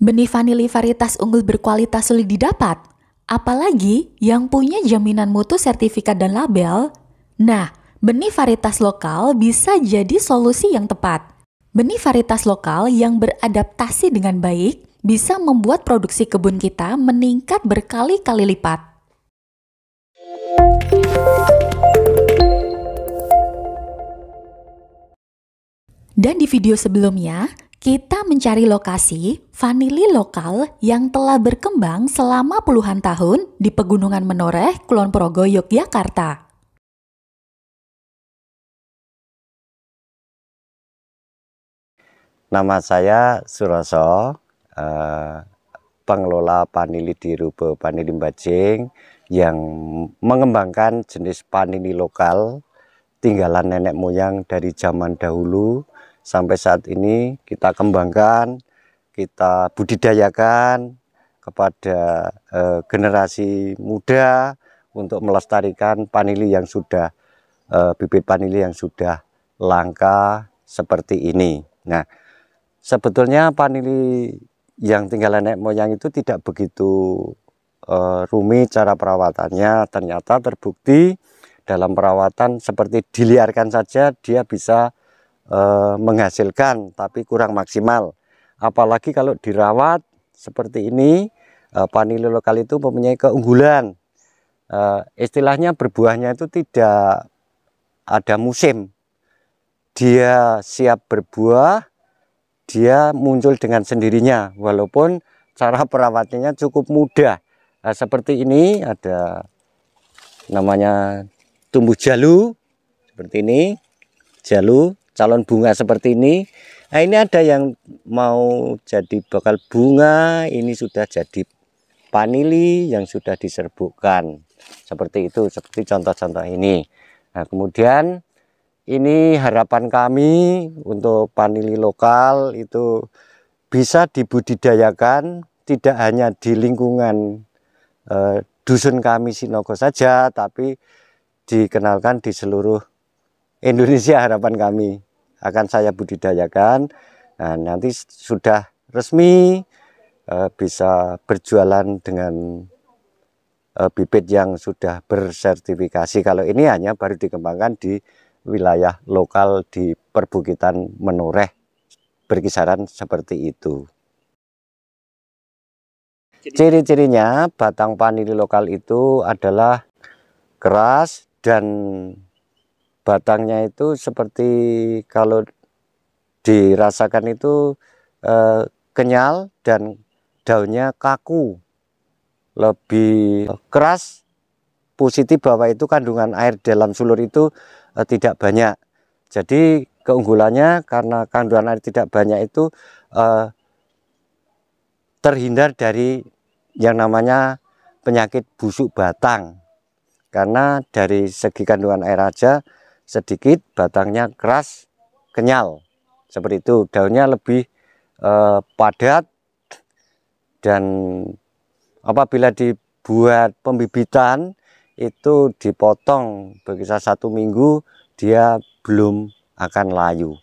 Benih vanili varietas unggul berkualitas sulit didapat, apalagi yang punya jaminan mutu sertifikat dan label. Nah, benih varietas lokal bisa jadi solusi yang tepat. Benih varietas lokal yang beradaptasi dengan baik bisa membuat produksi kebun kita meningkat berkali-kali lipat. Dan di video sebelumnya, kita mencari lokasi vanili lokal yang telah berkembang selama puluhan tahun di Pegunungan Menoreh, Kulon Progo, Yogyakarta. Nama saya Suroso, eh, pengelola vanili di Rupa Vanili Bajing yang mengembangkan jenis vanili lokal tinggalan nenek moyang dari zaman dahulu sampai saat ini kita kembangkan, kita budidayakan kepada eh, generasi muda untuk melestarikan panili yang sudah eh, bibit panili yang sudah langka seperti ini. Nah, sebetulnya panili yang tinggal nenek moyang itu tidak begitu uh, rumit cara perawatannya ternyata terbukti dalam perawatan seperti diliarkan saja dia bisa eh, menghasilkan tapi kurang maksimal. Apalagi kalau dirawat seperti ini, eh, panili lokal itu mempunyai keunggulan. Eh, istilahnya berbuahnya itu tidak ada musim. Dia siap berbuah, dia muncul dengan sendirinya walaupun cara perawatannya cukup mudah. Nah, seperti ini ada namanya tumbuh jalu seperti ini jalu calon bunga seperti ini. Nah ini ada yang mau jadi bakal bunga, ini sudah jadi panili yang sudah diserbukkan. Seperti itu, seperti contoh-contoh ini. Nah kemudian ini harapan kami untuk panili lokal itu bisa dibudidayakan tidak hanya di lingkungan eh, dusun kami Sinogo saja, tapi dikenalkan di seluruh Indonesia harapan kami akan saya budidayakan. Nah, nanti sudah resmi eh, bisa berjualan dengan eh, bibit yang sudah bersertifikasi. Kalau ini hanya baru dikembangkan di wilayah lokal di perbukitan Menoreh. Berkisaran seperti itu. Ciri-cirinya batang panili lokal itu adalah keras dan batangnya itu seperti kalau dirasakan itu eh, kenyal dan daunnya kaku lebih keras positif bahwa itu kandungan air dalam sulur itu eh, tidak banyak jadi keunggulannya karena kandungan air tidak banyak itu eh, terhindar dari yang namanya penyakit busuk batang karena dari segi kandungan air aja sedikit, batangnya keras, kenyal. Seperti itu, daunnya lebih eh, padat dan apabila dibuat pembibitan itu dipotong berkisar satu minggu dia belum akan layu.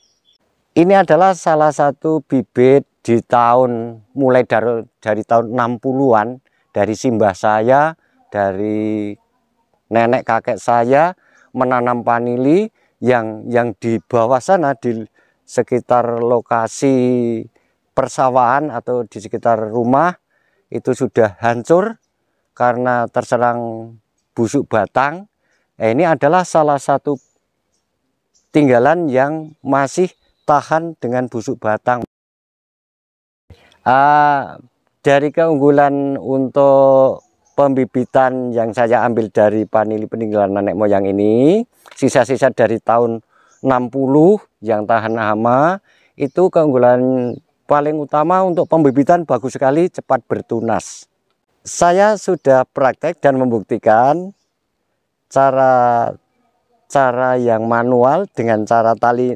Ini adalah salah satu bibit di tahun mulai dari, dari tahun 60-an dari simbah saya, dari nenek kakek saya menanam panili yang yang di bawah sana di sekitar lokasi persawahan atau di sekitar rumah itu sudah hancur karena terserang busuk batang. Eh, ini adalah salah satu tinggalan yang masih tahan dengan busuk batang. Uh, dari keunggulan untuk pembibitan yang saya ambil dari panili peninggalan nenek moyang ini sisa-sisa dari tahun 60 yang tahan hama itu keunggulan paling utama untuk pembibitan bagus sekali cepat bertunas saya sudah praktek dan membuktikan cara cara yang manual dengan cara tali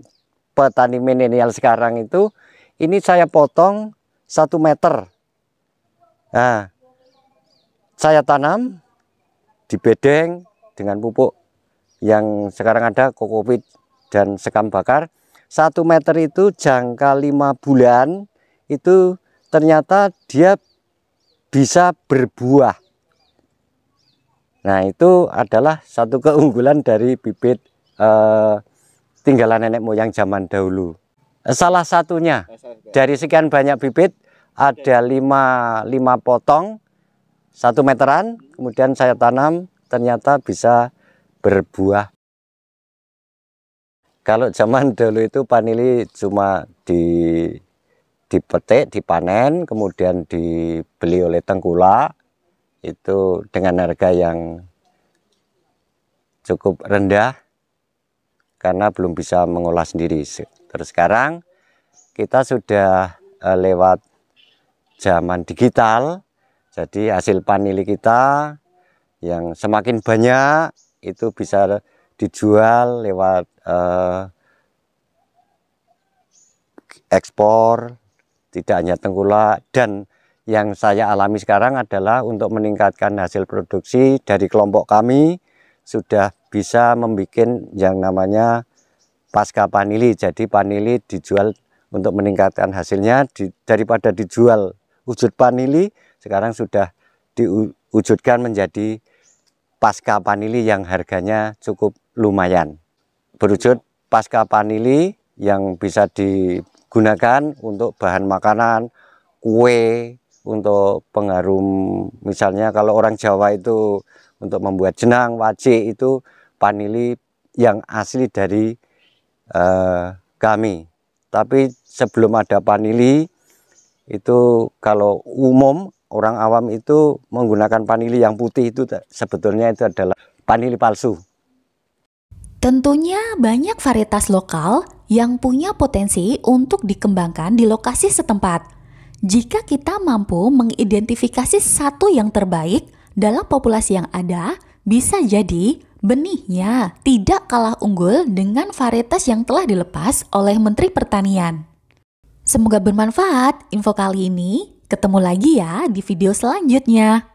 petani milenial sekarang itu ini saya potong satu meter nah saya tanam di bedeng dengan pupuk yang sekarang ada kokopit dan sekam bakar. Satu meter itu jangka lima bulan itu ternyata dia bisa berbuah. Nah itu adalah satu keunggulan dari bibit eh, tinggalan nenek moyang zaman dahulu. Salah satunya dari sekian banyak bibit ada lima, lima potong satu meteran, kemudian saya tanam, ternyata bisa berbuah. Kalau zaman dulu itu panili cuma di dipetik, dipanen, kemudian dibeli oleh tengkula, itu dengan harga yang cukup rendah karena belum bisa mengolah sendiri. Terus sekarang kita sudah eh, lewat zaman digital, jadi hasil panili kita yang semakin banyak itu bisa dijual lewat eh, ekspor, tidak hanya tengkulak dan yang saya alami sekarang adalah untuk meningkatkan hasil produksi dari kelompok kami sudah bisa membuat yang namanya pasca panili. Jadi panili dijual untuk meningkatkan hasilnya daripada dijual wujud panili sekarang sudah diwujudkan menjadi pasca panili yang harganya cukup lumayan. Berwujud pasca panili yang bisa digunakan untuk bahan makanan, kue, untuk pengharum misalnya kalau orang Jawa itu untuk membuat jenang, wajik itu panili yang asli dari eh, kami. Tapi sebelum ada panili itu kalau umum orang awam itu menggunakan panili yang putih itu sebetulnya itu adalah panili palsu. Tentunya banyak varietas lokal yang punya potensi untuk dikembangkan di lokasi setempat. Jika kita mampu mengidentifikasi satu yang terbaik dalam populasi yang ada, bisa jadi benihnya tidak kalah unggul dengan varietas yang telah dilepas oleh Menteri Pertanian. Semoga bermanfaat info kali ini. Ketemu lagi ya di video selanjutnya.